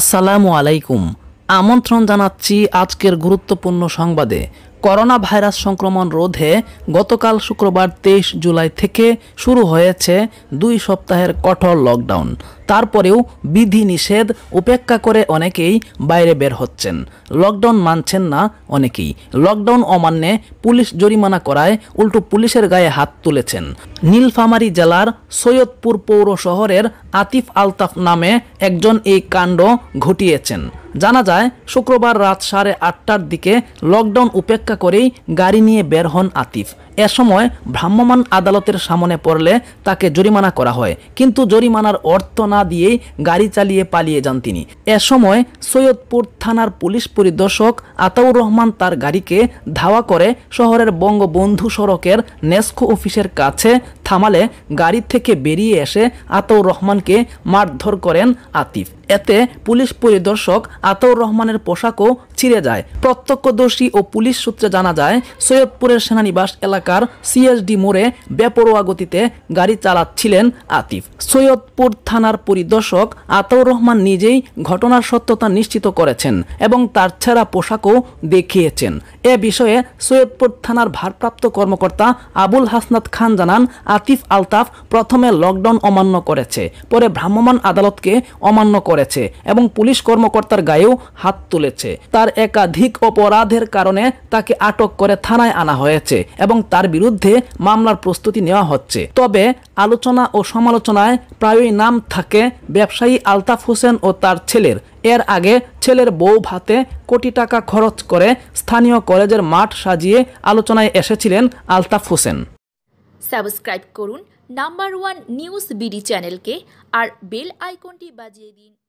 আসসালামু আলাইকুম আমন্ত্রণ জানাচ্ছি আজকের গুরুত্বপূর্ণ সংবাদে করোনা ভাইরাস সংক্রমণ রোধে গতকাল শুক্রবার তেইশ জুলাই থেকে শুরু হয়েছে দুই সপ্তাহের কঠোর লকডাউন তারপরেও বিধি নিষেধ উপেক্ষা করে অনেকেই বাইরে বের হচ্ছেন লকডাউন মানছেন না অনেকেই লকডাউন অমান্যে পুলিশ জরিমানা করায় উল্টো পুলিশের গায়ে হাত তুলেছেন নীলফামারী জেলার সৈয়দপুর পৌর শহরের আতিফ আলতাফ নামে একজন এই কাণ্ড ঘটিয়েছেন জানা যায় শুক্রবার রাত সাড়ে আটটার দিকে লকডাউন উপেক্ষা করেই গাড়ি নিয়ে বের হন আতিফ এ সময় ভ্রাম্যমাণ আদালতের সামনে পড়লে তাকে জরিমানা করা হয় কিন্তু জরিমানার অর্থ না দিয়েই গাড়ি চালিয়ে পালিয়ে যান তিনি এ সময় সৈয়দপুর থানার পুলিশ পরিদর্শক আতাউর রহমান তার গাড়িকে ধাওয়া করে শহরের বঙ্গবন্ধু সড়কের নেস্কো অফিসের কাছে থামালে গাড়ি থেকে বেরিয়ে এসে আতাউর রহমানকে মারধর করেন আতিফ এতে পুলিশ পরিদর্শক আতাউর রহমানের পোশাকও ছিঁড়ে যায় প্রত্যক্ষদর্শী ও পুলিশ সূত্রে জানা যায় সৈয়দপুরের সেনানিবাস এলাকা এলাকার সিএসডি মোড়ে বেপরোয়া গতিতে গাড়ি চালাচ্ছিলেন আতিফ সৈয়দপুর থানার পরিদর্শক আতাউর রহমান নিজেই ঘটনার সত্যতা নিশ্চিত করেছেন এবং তার ছেঁড়া পোশাকও দেখিয়েছেন এ বিষয়ে সৈয়দপুর থানার ভারপ্রাপ্ত কর্মকর্তা আবুল হাসনাত খান জানান আতিফ আলতাফ প্রথমে লকডাউন অমান্য করেছে পরে ভ্রাম্যমাণ আদালতকে অমান্য করেছে এবং পুলিশ কর্মকর্তার গায়েও হাত তুলেছে তার একাধিক অপরাধের কারণে তাকে আটক করে থানায় আনা হয়েছে এবং তার বিরুদ্ধে মামলার প্রস্তুতি নেওয়া হচ্ছে তবে আলোচনা ও সমালোচনায় প্রায়ই নাম থাকে ব্যবসায়ী আলতাফ হোসেন ও তার ছেলের এর আগে ছেলের বউ ভাতে কোটি টাকা খরচ করে স্থানীয় কলেজের মাঠ সাজিয়ে আলোচনায় এসেছিলেন আলতাফ হোসেন সাবস্ক্রাইব করুন নাম্বার ওয়ান নিউজ বিডি চ্যানেলকে আর বেল আইকনটি বাজিয়ে দিন